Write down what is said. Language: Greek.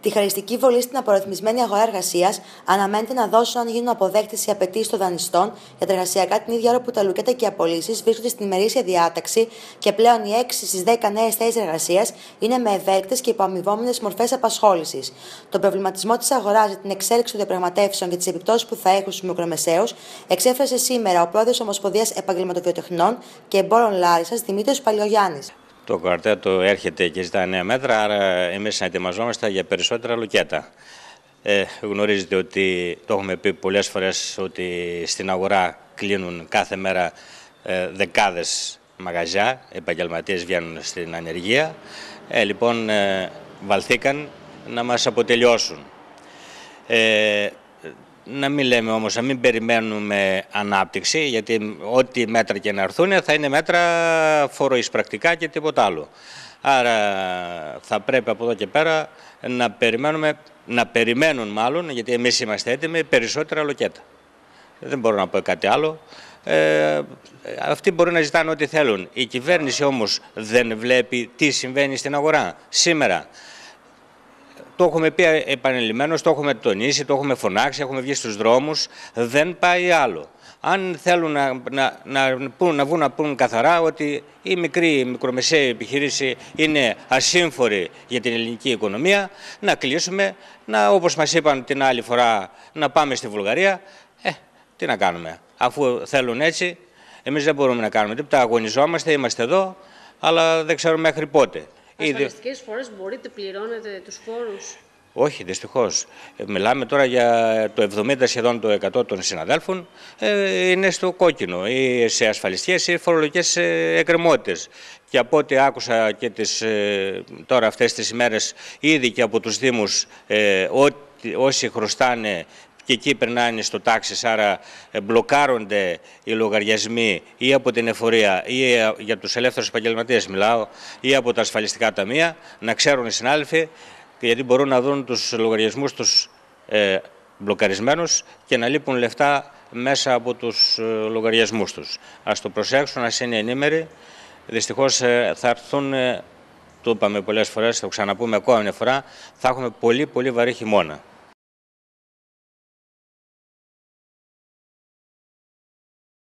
Τη χαριστική βολή στην απορροθμισμένη αγορά εργασίας αναμένεται να δώσουν αν γίνουν αποδέκτες οι απαιτήσεις των δανειστών για τα εργασιακά την ίδια ώρα που τα λουκέτα και οι απολύσεις βρίσκονται στην ημερήσια διάταξη και πλέον οι 6 στι 10 νέες θέσεις εργασίας είναι με ευέλικτες και υποαμοιβόμενες μορφές απασχόλησης. Το προβληματισμό της αγοράς για την εξέλιξη των διαπραγματεύσεων και τις επιπτώσεις που θα έχουν στους μικρομεσαίους εξέφρασε σήμερα ο πρόεδρος Ομοσπονδίας Επαγγελματοβιοτεχνών και Εμπόρων Λάρισας Δημήτρη Παλιογιάννη το κουαρτέτο έρχεται και ζητά νέα μέτρα, άρα εμείς ετοιμαζόμαστε για περισσότερα λουκέτα. Ε, γνωρίζετε ότι το έχουμε πει πολλές φορές ότι στην αγορά κλείνουν κάθε μέρα ε, δεκάδες μαγαζιά, επαγγελματίες βγαίνουν στην ανεργία. Ε, λοιπόν, ε, βαλθήκαν να μας αποτελειώσουν να μην λέμε όμως, να μην περιμένουμε ανάπτυξη, γιατί ό,τι μέτρα και να έρθουν θα είναι μέτρα φοροεισπρακτικά και τίποτα άλλο. Άρα θα πρέπει από εδώ και πέρα να περιμένουμε, να περιμένουν μάλλον, γιατί εμείς είμαστε έτοιμοι, περισσότερα λοκέτα. Δεν μπορώ να πω κάτι άλλο. Ε, αυτοί μπορούν να ζητάνε ό,τι θέλουν. Η κυβέρνηση όμως δεν βλέπει τι συμβαίνει στην αγορά σήμερα. Το έχουμε πει ε, επανειλημμένως, το έχουμε τονίσει, το έχουμε φωνάξει, έχουμε βγει στους δρόμους. Δεν πάει άλλο. Αν θέλουν να, να, να, πούν, να βγουν να πούν καθαρά ότι η μικρή η μικρομεσαία επιχείρηση είναι ασύμφορη για την ελληνική οικονομία, να κλείσουμε, να, όπως μας είπαν την άλλη φορά, να πάμε στη Βουλγαρία. Ε, τι να κάνουμε, αφού θέλουν έτσι, εμείς δεν μπορούμε να κάνουμε τίποτα, αγωνιζόμαστε, είμαστε εδώ, αλλά δεν ξέρουμε μέχρι πότε. Ασφαλιστικέ φορές μπορείτε, πληρώνετε τους φόρους. Όχι, δυστυχώς. Ε, μιλάμε τώρα για το 70 σχεδόν το 100 των συναδέλφων ε, είναι στο κόκκινο ή σε ασφαλιστικές ή φορολογικές ε, εκκρεμότητες. Και από ό,τι άκουσα και τις, τώρα αυτές τις ημέρες ήδη και από τους δήμους όσοι χρωστάνε και εκεί περνάνε στο τάξη, άρα ε, μπλοκάρονται οι λογαριασμοί ή από την εφορία ή ε, για τους ελεύθερους επαγγελματίες μιλάω ή από τα ασφαλιστικά ταμεία, να ξέρουν οι συνάδελφοι γιατί μπορούν να δουν τους λογαριασμούς τους ε, μπλοκαρισμένους και να λείπουν λεφτά μέσα από τους ε, λογαριασμούς τους. Ας το προσέξουν, ας είναι ενήμεροι. Δυστυχώς θα έρθουν, το είπαμε πολλές φορές, θα το ξαναπούμε ακόμα μια φορά, θα έχουμε πολύ πολύ βαρύ χειμώνα.